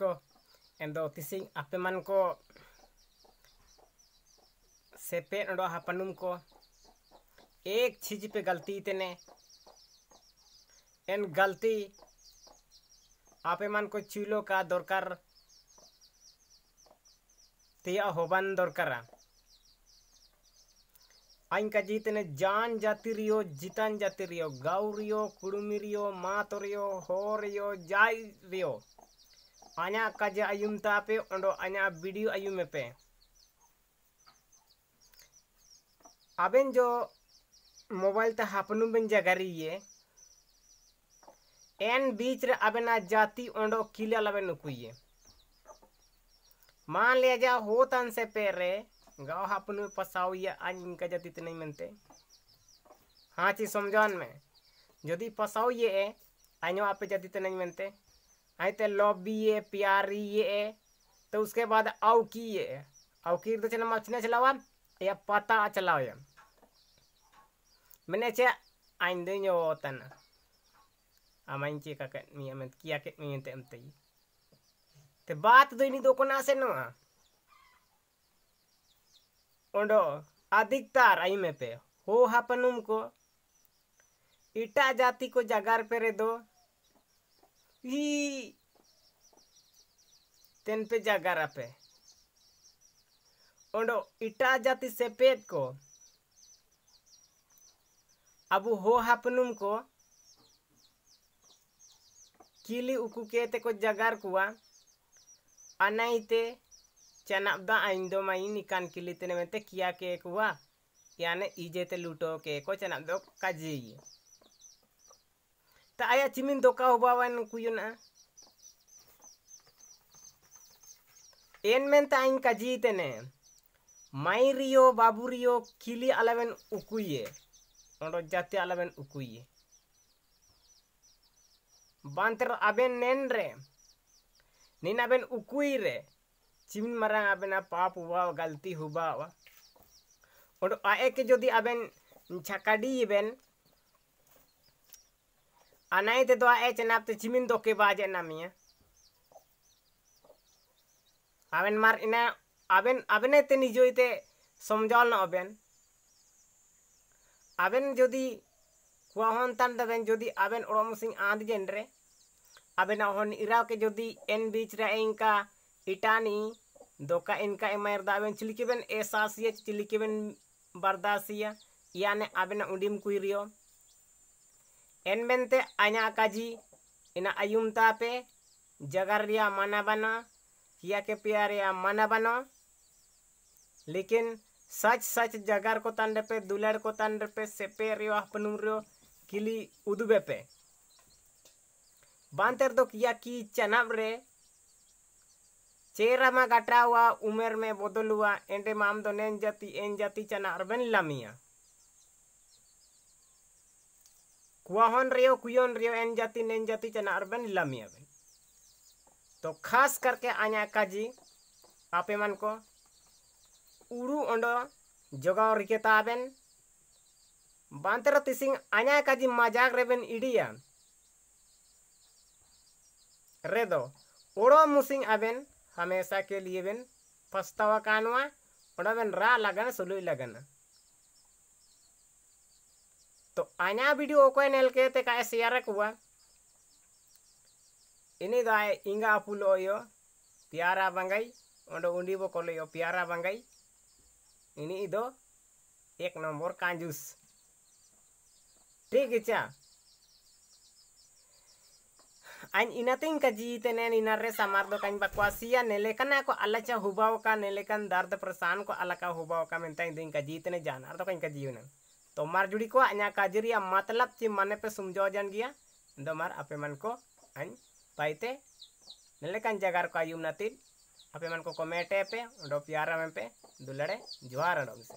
को ᱠᱚ ᱮᱱᱫᱚ आपे ᱟᱯᱮᱢᱟᱱ को सेपे अड़ो हापनुम को एक चीज पे गलती तेने एन गलती आपे मन को चूलो का दरकार तिया होबन दरकार आइन का जीत ने जान जाति रियो जितन जाति रियो गाँव रियो कुड़मी रियो मात रियो हो रियो जाय रियो आना काजे आयुम तापे ओंडो आना वीडियो आयुम पे अबेन जो मोबाइल ते हापनु जगरी ये एन बीच रे अबेना जाति ओंडो किले लबे नुकुए मान ले जा हो तन से पेरे गाव हापनु पसाव ये आज इनका जाति तो नहीं मनते हाँ ची समझान में यदि पसाओ ये है आजो आप जाति तो नहीं मनते आते लॉबी అయితే प्यार ये तो उसके बाद औकीए औकी तो चलो मचने चलावा या पता चलाओ ये मैंने चे आइंदे जो तन अमाइन के का मी किया के मी ते अमते ते बात तो इनी दोकना से नो ओंडो अधिकतर आई में पे हो हापनुम को इटा जाति को जगार पे रे दो तेन पे जागारा पे ओंडो इटा जाति सेपेद को अब हो हापनुम को किली उकु केते को जागार कुआ अनाई ते चनाबदा आइंदो माई निकान किली तेने में ते किया के कुआ याने इजे ते लूटो के को चनाबदो का जी आया चिमिन दोका हो बाबा नुकुयुन आ एन में ताइन का जीते ने माइरियो बाबुरियो किली अलवन उकुईये उनको जाते अलवन उकुईये बांतर अबे नैन रे निन अबे उकुई चिमिन मारा अबे ना पाप हुआ गलती हुआ वा आए के जो दी अबे बन नहीं तो एच ना तो चिमिन दो के बाज एना मिया आबेन मार इना आबेन आबेन ते निजो इते समझाल ना आबेन आबेन जो दी कुआं दबेन जो दी आबेन उड़ा मुसिंग आंध जेनरे आबेन अहों इराव के जो एन बीच रे इनका इटानी दो इनका एमआर दाबेन चिल्की बेन एसासिया चिल्की बर्दासिया याने आबेन उड़ीम कुई ᱮᱱ आना काजी ᱠᱟᱡᱤ ᱤᱱᱟ ᱟᱭᱩᱢᱛᱟ ᱯᱮ जगर रिया माना बना किया के पिया या माना बना लेकिन सच सच जगर को तंड पे दुलर को तंड पे सेपे रियो अपनुम रियो किली उदुबे पे बांतर दो किया की चनाव रे चेहरा में गटा हुआ उमर में बदल हुआ एंडे माम दो नैन जाती एन जाती चना अरबन लामिया कुआहन रियो कुयन रियो एन जाति नेन जाति चना चनारबन लमियाबन तो खास करके आया काजी आपे मन को उड़ू ओंडो जोगाव रिकेताबन बांतर तिसिंग आया काजी मजाक रेबन इडिया रेदो ओड़ो मुसिंग अबेन हमेशा के लिए बन पछतावा कानवा ओड़ा बन रा लगन सुलुई लगना तो આના વિડીયો ઓકોઈને એલકે તે शेयर સિયારકુવા ini dai inga pulo yo piara bangai ondo undi bo kolo yo piara bangai ini एक नंबर कांजूस ठीक है चा आइन इनातिंग जीते ने इना रे समार दो बकवासिया ने लेकन को अलचा हुबाव का ने लेकन दर्द परेशान को अलका हुबाव का मेंता इनका जीतने जान और तो का जीवन तो मार जुड़ी को अना काजरिया मतलब ची माने पे समझो जन गया दो मार आपे मन को पाईते पाइते नलेकान जगार को आयुम नाती आपे मन को कमेटे पे डो प्यार पे दुलड़े जोहार अड़ोम से